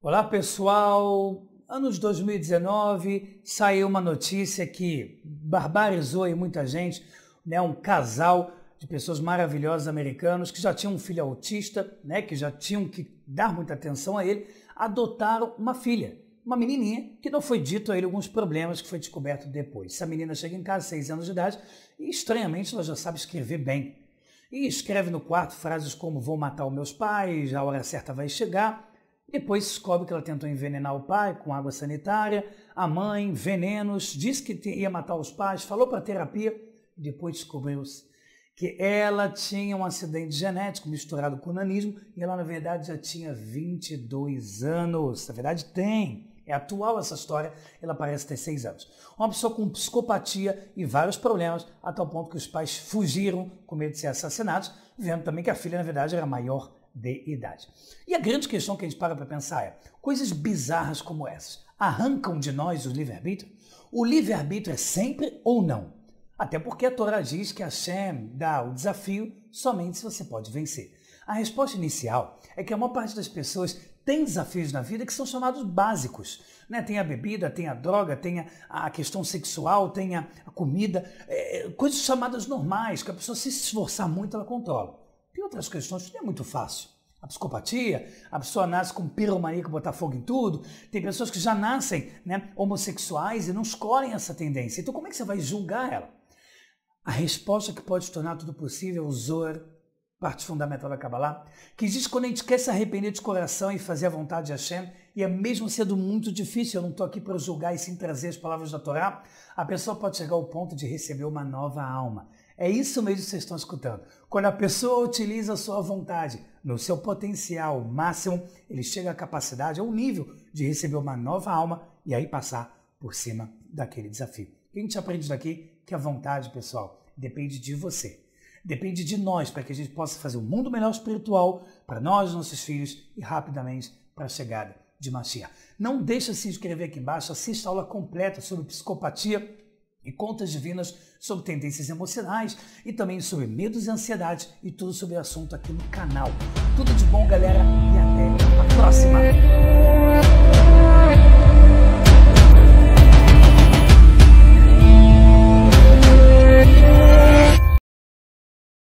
Olá pessoal, Anos 2019 saiu uma notícia que barbarizou aí muita gente, né? Um casal de pessoas maravilhosas americanos que já tinham um filho autista, né? Que já tinham que dar muita atenção a ele, adotaram uma filha, uma menininha que não foi dito a ele alguns problemas que foi descoberto depois. Essa menina chega em casa, 6 anos de idade, e estranhamente ela já sabe escrever bem e escreve no quarto frases como vou matar os meus pais, a hora certa vai chegar. Depois descobre que ela tentou envenenar o pai com água sanitária, a mãe, venenos, disse que ia matar os pais, falou para terapia, depois descobriu-se que ela tinha um acidente genético misturado com o nanismo e ela, na verdade, já tinha 22 anos. Na verdade, tem é atual essa história, ela parece ter seis anos. Uma pessoa com psicopatia e vários problemas, a tal ponto que os pais fugiram com medo de ser assassinados, vendo também que a filha, na verdade, era maior de idade. E a grande questão que a gente para para pensar é: coisas bizarras como essas arrancam de nós o livre-arbítrio? O livre-arbítrio é sempre ou não? Até porque a Torá diz que a Shem dá o desafio somente se você pode vencer. A resposta inicial é que a maior parte das pessoas tem desafios na vida que são chamados básicos. Né? Tem a bebida, tem a droga, tem a, questão sexual, tem a, comida, é, coisas chamadas normais, que a pessoa se esforçar muito ela controla. Tem outras questões que não é muito fácil. A psicopatia, a pessoa nasce com piromania que botar fogo em tudo. Tem pessoas que já nascem né, homossexuais e não escolhem essa tendência. Então como é que você vai julgar ela? A resposta que pode tornar tudo possível é o Zohar parte fundamental da Kabbalah, que diz que quando a gente quer se arrepender de coração e fazer a vontade de Hashem, e é mesmo sendo muito difícil, eu não estou aqui para julgar e sim trazer as palavras da Torá, a pessoa pode chegar ao ponto de receber uma nova alma. É isso mesmo que vocês estão escutando. Quando a pessoa utiliza a sua vontade no seu potencial máximo, ele chega à capacidade, ao nível de receber uma nova alma e aí passar por cima daquele desafio. O que a gente aprende daqui? Que a vontade, pessoal, depende de você. Depende de nós para que a gente possa fazer um mundo melhor espiritual para nós, nossos filhos e rapidamente para a chegada de Machia. Não deixa de se inscrever aqui embaixo, assista a aula completa sobre psicopatia e contas divinas sobre tendências emocionais e também sobre medos e ansiedade e tudo sobre o assunto aqui no canal. Tudo de bom, galera, e até a próxima!